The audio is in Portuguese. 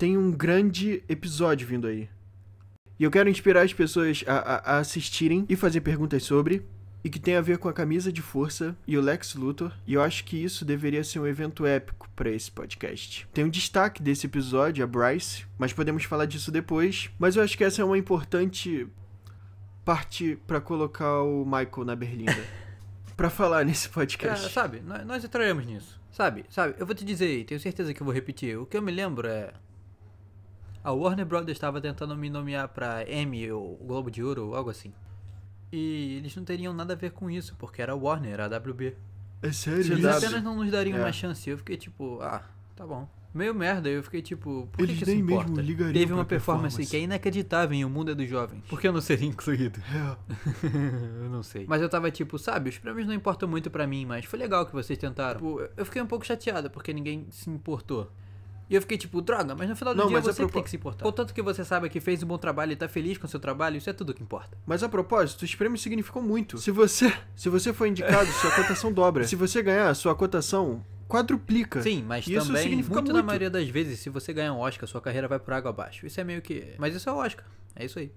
tem um grande episódio vindo aí. E eu quero inspirar as pessoas a, a, a assistirem e fazer perguntas sobre e que tem a ver com a camisa de força e o Lex Luthor, e eu acho que isso deveria ser um evento épico para esse podcast. Tem um destaque desse episódio, a Bryce, mas podemos falar disso depois, mas eu acho que essa é uma importante parte para colocar o Michael na berlinda. para falar nesse podcast. É, sabe, nós entraremos nisso. Sabe, sabe, eu vou te dizer, tenho certeza que eu vou repetir. O que eu me lembro é a Warner Brothers estava tentando me nomear para Emmy ou Globo de Ouro ou algo assim. E eles não teriam nada a ver com isso, porque era a Warner, a WB. É sério? Eles apenas não nos dariam é. uma chance. Eu fiquei tipo, ah, tá bom. Meio merda, eu fiquei tipo, por eles que, que isso importa? Teve uma performance, performance, que é inacreditável em O um Mundo é dos Jovens. Por que eu não seria incluído? É. eu não sei. Mas eu tava tipo, sabe, os prêmios não importam muito para mim, mas foi legal que vocês tentaram. Tipo, eu fiquei um pouco chateada porque ninguém se importou. E eu fiquei tipo, droga, mas no final do não, dia você tem que se importar. Contanto que você saiba que fez um bom trabalho e tá feliz com o seu trabalho, isso é tudo que importa. Mas a propósito, os prêmios significam muito. Se você, se você for indicado, sua cotação dobra. Se você ganhar, sua cotação quadruplica. Sim, mas isso também significa muito, muito na maioria das vezes, se você ganhar um Oscar, sua carreira vai por água abaixo. Isso é meio que, mas isso é o Oscar. É isso aí.